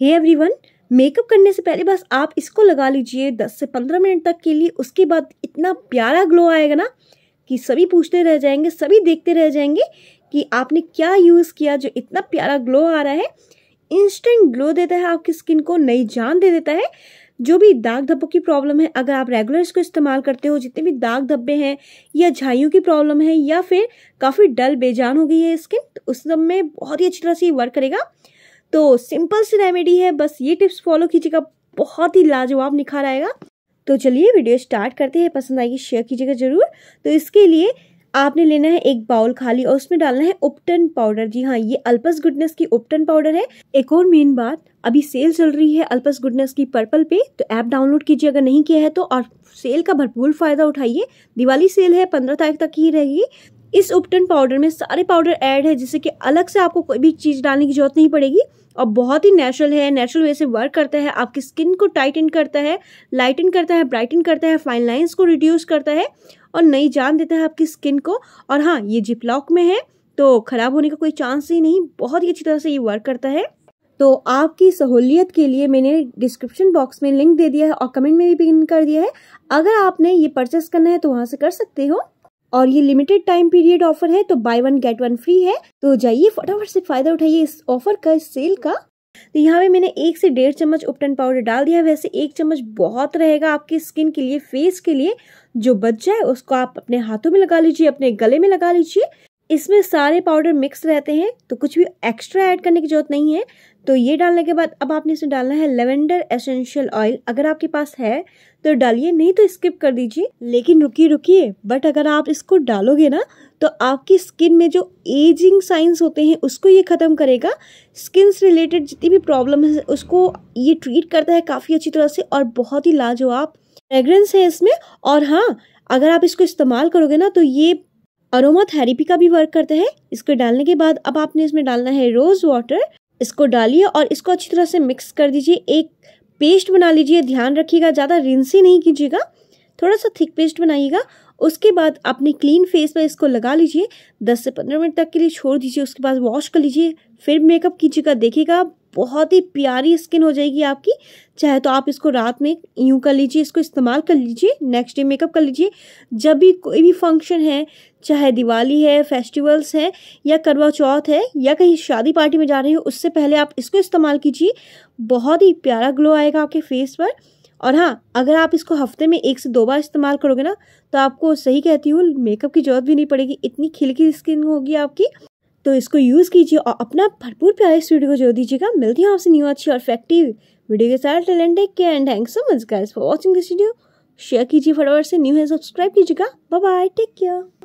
hey everyone makeup करने से पहले बस आप इसको लगा लीजिए 10 से 15 मिनट तक के लिए उसके बाद इतना प्यारा ग्लो आएगा ना कि सभी पूछते रह जाएंगे सभी देखते रह जाएंगे कि आपने क्या यूज़ किया जो इतना प्यारा ग्लो आ रहा है इंस्टेंट ग्लो देता है आपकी स्किन को नई जान दे देता है जो भी दाग धब्बों की प्रॉब्लम है अगर आप रेगुलर इसको इस्तेमाल करते हो जितने भी दाग धब्बे हैं या झाइयों की प्रॉब्लम है या फिर काफ़ी डल बेजान हो गई है स्किन तो उस सब में बहुत ही अच्छी तरह से वर्क करेगा तो सिंपल सी रेमेडी है बस ये टिप्स फॉलो कीजिएगा बहुत ही लाजवाब निखार आएगा तो चलिए वीडियो स्टार्ट करते हैं पसंद आएगी शेयर कीजिएगा ज़रूर तो इसके लिए आपने लेना है एक बाउल खाली और उसमें डालना है उपटन पाउडर जी हाँ ये अल्पस गुडनेस की उपटन पाउडर है एक और मेन बात अभी सेल चल रही है अल्पस गुडनेस की पर्पल पे तो ऐप डाउनलोड कीजिए अगर नहीं किया है तो और सेल का भरपूर फायदा उठाइए दिवाली सेल है पंद्रह तारीख तक ही रहेगी इस उपटन पाउडर में सारे पाउडर ऐड है जिससे कि अलग से आपको कोई भी चीज़ डालने की जरूरत नहीं पड़ेगी और बहुत ही नेचुरल है नेचुरल वे से वर्क करता है आपकी स्किन को टाइटन करता है लाइटन करता है ब्राइटन करता है फाइन लाइंस को रिड्यूस करता है और नई जान देता है आपकी स्किन को और हाँ ये जिपलॉक में है तो ख़राब होने का कोई चांस ही नहीं बहुत ही अच्छी तरह से ये वर्क करता है तो आपकी सहूलियत के लिए मैंने डिस्क्रिप्शन बॉक्स में लिंक दे दिया है और कमेंट में भी पिन कर दिया है अगर आपने ये परचेस करना है तो वहाँ से कर सकते हो और ये लिमिटेड टाइम पीरियड ऑफर है तो buy one get one free है तो जाइए फटाफट से फायदा उठाइए इस ऑफर का इस सेल का तो यहाँ पे मैंने एक से डेढ़ चम्मच उपटन पाउडर डाल दिया है वैसे एक चम्मच बहुत रहेगा आपकी स्किन के लिए फेस के लिए जो बच जाए उसको आप अपने हाथों में लगा लीजिए अपने गले में लगा लीजिए इसमें सारे पाउडर मिक्स रहते हैं तो कुछ भी एक्स्ट्रा ऐड करने की जरूरत नहीं है तो ये डालने के बाद अब आपने इसमें डालना है लेवेंडर एसेंशियल ऑयल अगर आपके पास है तो डालिए नहीं तो स्किप कर दीजिए लेकिन रुकिए रुकिए बट अगर आप इसको डालोगे ना तो आपकी स्किन में जो एजिंग साइंस होते हैं उसको ये ख़त्म करेगा स्किन से रिलेटेड जितनी भी प्रॉब्लम है उसको ये ट्रीट करता है काफ़ी अच्छी तरह से और बहुत ही लाजवाब फ्रेग्रेंस है इसमें और हाँ अगर आप इसको इस्तेमाल करोगे ना तो ये अरोमा थेरेपी का भी वर्क करता है इसको डालने के बाद अब आपने इसमें डालना है रोज़ वाटर इसको डालिए और इसको अच्छी तरह से मिक्स कर दीजिए एक पेस्ट बना लीजिए ध्यान रखिएगा ज़्यादा रिंसी नहीं कीजिएगा थोड़ा सा थिक पेस्ट बनाइएगा उसके बाद अपने क्लीन फेस पर इसको लगा लीजिए 10 से 15 मिनट तक के लिए छोड़ दीजिए उसके बाद वॉश कर लीजिए फिर मेकअप कीजिएगा देखिएगा बहुत ही प्यारी स्किन हो जाएगी आपकी चाहे तो आप इसको रात में यूँ कर लीजिए इसको इस्तेमाल कर लीजिए नेक्स्ट डे मेकअप कर लीजिए जब भी कोई भी फंक्शन है चाहे दिवाली है फेस्टिवल्स हैं या करवा चौथ है या कहीं शादी पार्टी में जा रहे हो उससे पहले आप इसको इस्तेमाल कीजिए बहुत ही प्यारा ग्लो आएगा आपके फेस पर और हाँ अगर आप इसको हफ्ते में एक से दो बार इस्तेमाल करोगे ना तो आपको सही कहती हूँ मेकअप की ज़रूरत भी नहीं पड़ेगी इतनी खिलकी स्किन होगी आपकी तो इसको यूज़ कीजिए और अपना भरपूर प्यार इस वीडियो को जो दीजिएगा मिलती है आपसे न्यू अच्छी और इफेक्टिव वीडियो के साथ talent take care and thank so much guys for watching this video share कीजिए फटाफट से न्यू है सब्सक्राइब कीजिएगा बाय बाय टेक केयर